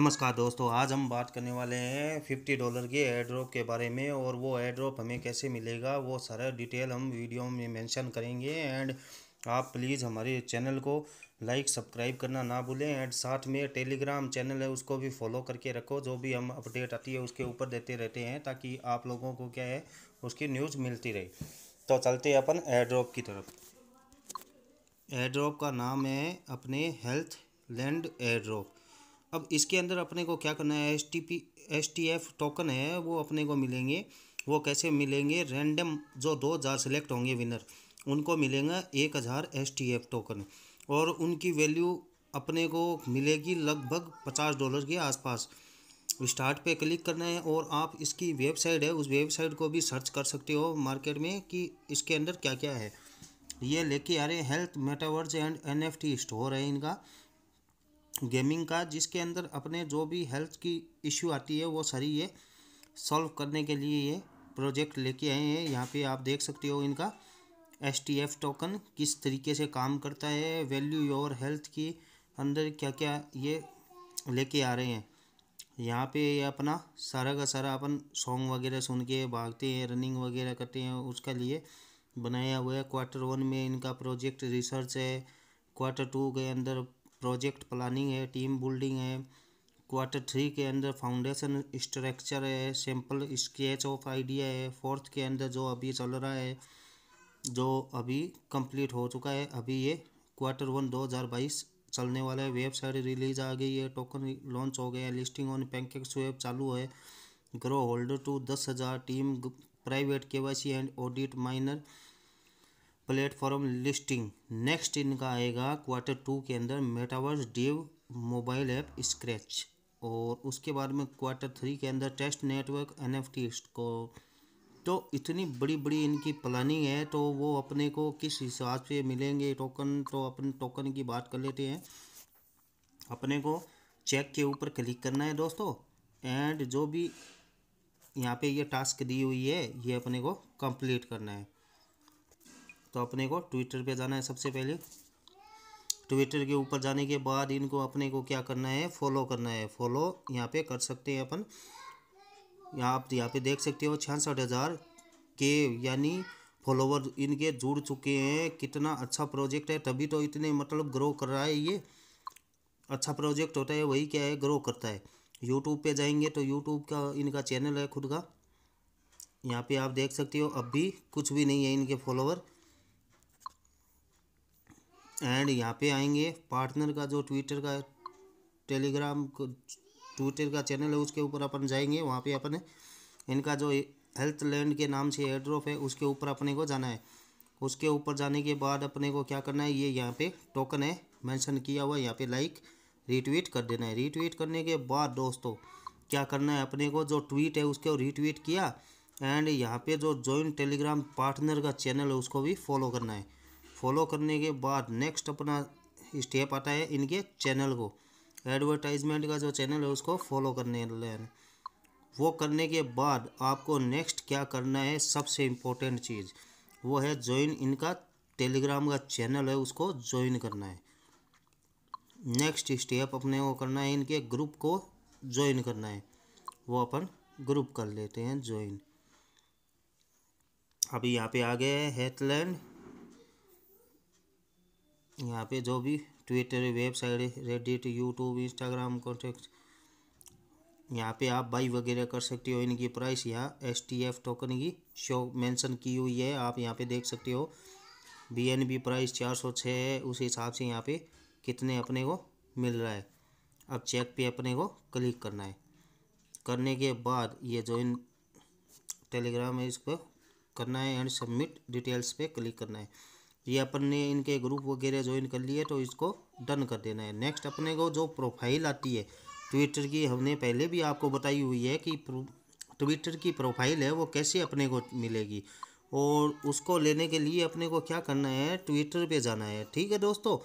नमस्कार दोस्तों आज हम बात करने वाले हैं फिफ्टी डॉलर के एड्रॉप के बारे में और वो एड्रॉप हमें कैसे मिलेगा वो सारा डिटेल हम वीडियो में मेंशन करेंगे एंड आप प्लीज़ हमारे चैनल को लाइक सब्सक्राइब करना ना भूलें एंड साथ में टेलीग्राम चैनल है उसको भी फॉलो करके रखो जो भी हम अपडेट आती है उसके ऊपर देते रहते हैं ताकि आप लोगों को क्या है उसकी न्यूज़ मिलती रहे तो चलते हैं अपन एड्रॉप की तरफ एड्रॉप का नाम है अपने हेल्थ लैंड एड्रॉप अब इसके अंदर अपने को क्या करना है S T P S T F token है वो अपने को मिलेंगे वो कैसे मिलेंगे रैंडम जो दो हज़ार सेलेक्ट होंगे विनर उनको मिलेगा एक हज़ार एस टी एफ टोकन और उनकी वैल्यू अपने को मिलेगी लगभग पचास डॉलर के आसपास स्टार्ट पे क्लिक करना है और आप इसकी वेबसाइट है उस वेबसाइट को भी सर्च कर सकते हो मार्केट में कि इसके अंदर क्या क्या है ये लेके आ रहे health metaverse and NFT store है इनका गेमिंग का जिसके अंदर अपने जो भी हेल्थ की इश्यू आती है वो सारी ये सॉल्व करने के लिए ये प्रोजेक्ट लेके आए हैं यहाँ पे आप देख सकते हो इनका एस टी एफ टोकन किस तरीके से काम करता है वैल्यू योर हेल्थ की अंदर क्या क्या ये लेके आ रहे हैं यहाँ पे ये अपना सारा का सारा अपन सॉन्ग वगैरह सुन के भागते हैं रनिंग वगैरह करते हैं उसका लिए बनाया हुआ है क्वार्टर वन में इनका प्रोजेक्ट रिसर्च है क्वार्टर टू के अंदर प्रोजेक्ट प्लानिंग है टीम बिल्डिंग है क्वार्टर थ्री के अंदर फाउंडेशन स्ट्रक्चर है सैम्पल स्केच ऑफ आइडिया है फोर्थ के अंदर जो अभी चल रहा है जो अभी कंप्लीट हो चुका है अभी ये क्वार्टर वन 2022 चलने वाला है वेबसाइट रिलीज आ गई है टोकन लॉन्च हो गया है लिस्टिंग ऑन पैंकेक वेब चालू है ग्रो होल्डर टू दस हज़ार टीम प्राइवेट के and audit minor platform listing next इनका आएगा क्वार्टर टू के अंदर metaverse dev mobile app scratch और उसके बाद में क्वार्टर थ्री के अंदर टेस्ट नेटवर्क एन को तो इतनी बड़ी बड़ी इनकी प्लानिंग है तो वो अपने को किस हिसाब से मिलेंगे टोकन तो अपन टोकन की बात कर लेते हैं अपने को चेक के ऊपर क्लिक करना है दोस्तों एंड जो भी यहाँ पे ये टास्क दी हुई है ये अपने को कंप्लीट करना है तो अपने को ट्विटर पे जाना है सबसे पहले ट्विटर के ऊपर जाने के बाद इनको अपने को क्या करना है फॉलो करना है फॉलो यहाँ पे कर सकते हैं अपन यहाँ आप यहाँ पे देख सकते हो छियासठ हज़ार के यानी फॉलोवर इनके जुड़ चुके हैं कितना अच्छा प्रोजेक्ट है तभी तो इतने मतलब ग्रो कर रहा है ये अच्छा प्रोजेक्ट होता है वही क्या है ग्रो करता है यूट्यूब पर जाएंगे तो यूट्यूब का इनका चैनल है खुद का यहाँ पे आप देख सकते हो अब भी कुछ भी नहीं है इनके फॉलोवर एंड यहाँ पे आएंगे पार्टनर का जो ट्विटर का टेलीग्राम ट्विटर का चैनल है उसके ऊपर अपन जाएंगे वहाँ पे अपन इनका जो हेल्थ लैंड के नाम से एड्रोफ है उसके ऊपर अपने को जाना है उसके ऊपर जाने के बाद अपने को क्या करना है ये यहाँ पे टोकन है मेंशन किया हुआ यहाँ पे लाइक रीट्वीट कर देना है रीट्वीट करने के बाद दोस्तों क्या करना है अपने को जो ट्वीट है उसके रीट्वीट किया एंड यहाँ पे जो जॉइंट टेलीग्राम पार्टनर का चैनल है उसको भी फॉलो करना है फॉलो करने के बाद नेक्स्ट अपना स्टेप आता है इनके चैनल को एडवर्टाइजमेंट का जो चैनल है उसको फॉलो करने लेना वो करने के बाद आपको नेक्स्ट क्या करना है सबसे इम्पोर्टेंट चीज़ वो है ज्वाइन इनका टेलीग्राम का चैनल है उसको ज्वाइन करना है नेक्स्ट स्टेप अपने वो करना है इनके ग्रुप को ज्वाइन करना है वो अपन ग्रुप कर लेते हैं ज्वाइन अभी यहाँ पे आ गए हेथलैंड यहाँ पे जो भी Twitter website Reddit YouTube Instagram contact यहाँ पे आप बाई वगैरह कर सकते हो इनकी प्राइस यहाँ एस टी एफ टोकन की शो मेंशन की हुई है आप यहाँ पे देख सकते हो बी एन बी प्राइस चार सौ छः है उस हिसाब से यहाँ पे कितने अपने को मिल रहा है अब चेक पे अपने को क्लिक करना है करने के बाद ये जो इन टेलीग्राम है इस पर करना है एंड सबमिट डिटेल्स पे क्लिक करना है ये अपन ने इनके ग्रुप वगैरह ज्वाइन कर लिए तो इसको डन कर देना है नेक्स्ट अपने को जो प्रोफाइल आती है ट्विटर की हमने पहले भी आपको बताई हुई है कि ट्विटर की प्रोफाइल है वो कैसे अपने को मिलेगी और उसको लेने के लिए अपने को क्या करना है ट्विटर पे जाना है ठीक है दोस्तों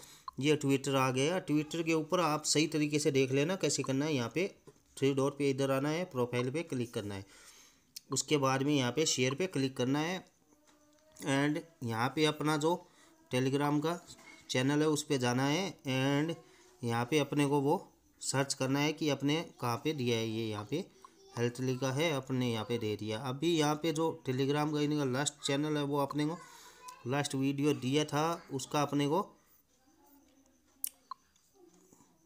ये ट्विटर आ गया ट्विटर के ऊपर आप सही तरीके से देख लेना कैसे करना है यहाँ पे थ्री डॉट पे इधर आना है प्रोफाइल पे क्लिक करना है उसके बाद में यहाँ पे शेयर पे क्लिक करना है एंड यहाँ पे अपना जो टेलीग्राम का चैनल है उस पर जाना है एंड यहाँ पे अपने को वो सर्च करना है कि अपने कहाँ पे दिया है ये यहाँ पे हेल्थ लिखा है अपने यहाँ पे दे दिया अभी यहाँ पे जो टेलीग्राम का इनका लास्ट चैनल है वो अपने को लास्ट वीडियो दिया था उसका अपने को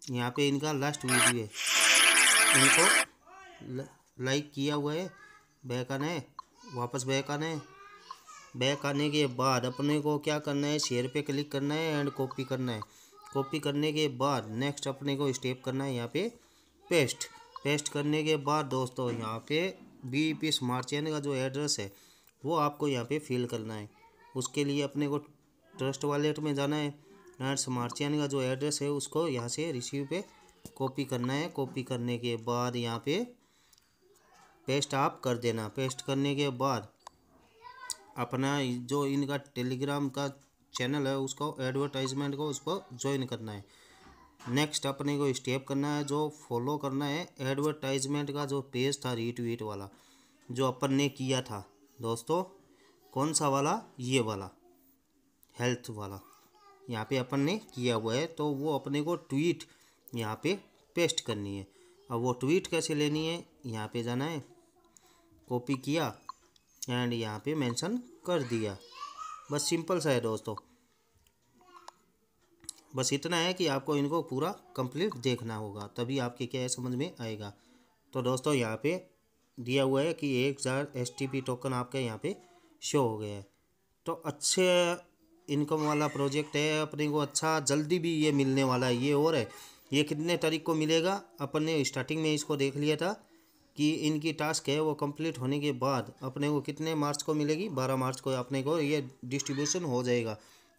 यहाँ पे इनका लास्ट वीडियो है इनको लाइक किया हुआ है बैकन है वापस बैकन है बैक आने के बाद अपने को क्या करना है शेयर पे क्लिक करना है एंड कॉपी करना है कॉपी करने के बाद नेक्स्ट अपने को स्टेप करना है यहाँ पे पेस्ट पेस्ट करने के बाद दोस्तों यहाँ पे बी पी स्मार्ट चैन का जो एड्रेस है वो आपको यहाँ पे फिल करना है उसके लिए अपने को ट्रस्ट वॉलेट में जाना है एंड स्मार्ट चैन का जो एड्रेस है उसको यहाँ से रिसीव पे कॉपी करना है कॉपी करने के बाद यहाँ पे पेस्ट आप कर देना पेस्ट करने के बाद अपना जो इनका टेलीग्राम का चैनल है उसको एडवर्टाइजमेंट को उसको ज्वाइन करना है नेक्स्ट अपने को स्टेप करना है जो फॉलो करना है एडवर्टाइजमेंट का जो पेज था रीट्वीट वाला जो अपन ने किया था दोस्तों कौन सा वाला ये वाला हेल्थ वाला यहाँ पे अपन ने किया हुआ है तो वो अपने को ट्वीट यहाँ पे पेस्ट करनी है अब वो ट्वीट कैसे लेनी है यहाँ पे जाना है कॉपी किया एंड यहाँ पे मेंशन कर दिया बस सिंपल सा है दोस्तों बस इतना है कि आपको इनको पूरा कंप्लीट देखना होगा तभी आपके क्या है समझ में आएगा तो दोस्तों यहाँ पे दिया हुआ है कि एक हज़ार एस टोकन आपका यहाँ पे शो हो गया है तो अच्छे इनकम वाला प्रोजेक्ट है अपने को अच्छा जल्दी भी ये मिलने वाला है ये और है ये कितने तारीख को मिलेगा अपन ने स्टार्टिंग में इसको देख लिया था कि इनकी टास्क है वो कंप्लीट होने के बाद अपने को कितने मार्च को मिलेगी बारह मार्च को अपने को ये डिस्ट्रीब्यूशन हो जाएगा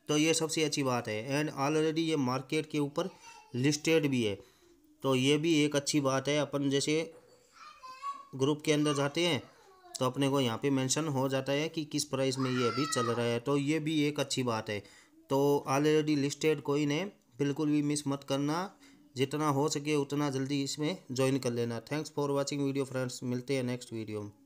तो ये सबसे अच्छी बात है एंड ऑलरेडी ये मार्केट के ऊपर लिस्टेड भी है तो ये भी एक अच्छी बात है अपन जैसे ग्रुप के अंदर जाते हैं तो अपने को यहाँ पे मेंशन हो जाता है कि किस प्राइस में ये अभी चल रहा है तो ये भी एक अच्छी बात है तो ऑलरेडी लिस्टेड कोई ने बिल्कुल भी मिस मत करना जितना हो सके उतना जल्दी इसमें ज्वाइन कर लेना thanks for watching video friends मिलते हैं नेक्स्ट वीडियो में